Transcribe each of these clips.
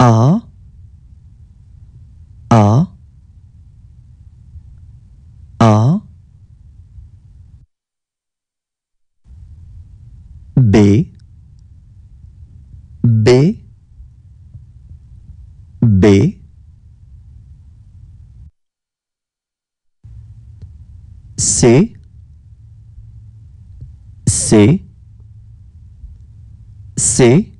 A A A B B B C C C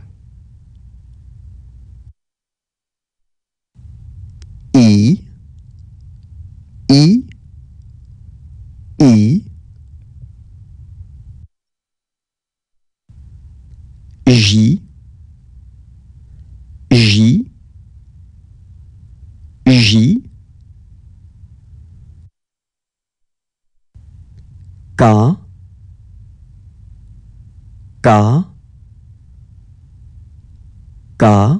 có có có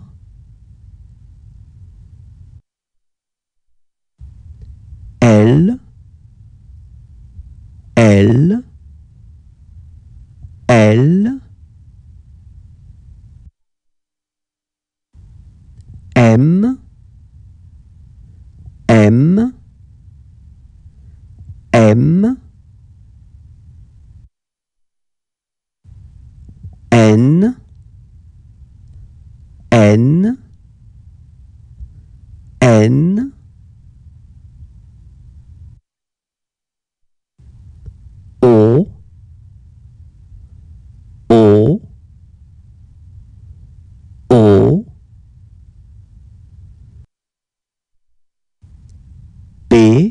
L L elle M M M N, N, O, O, O, B,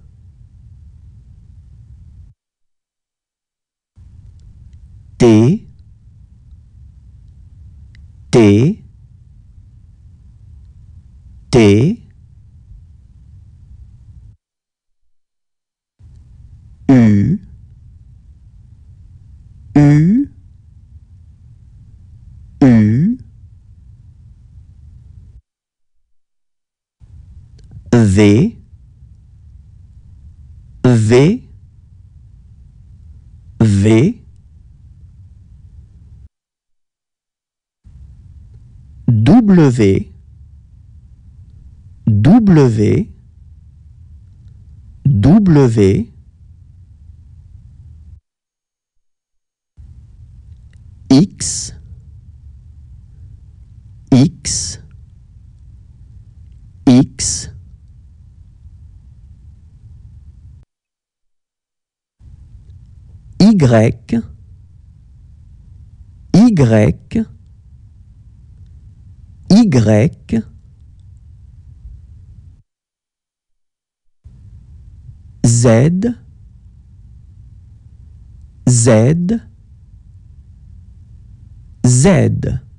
T T U U U V V V W W W X X X Y Y y Z Z Z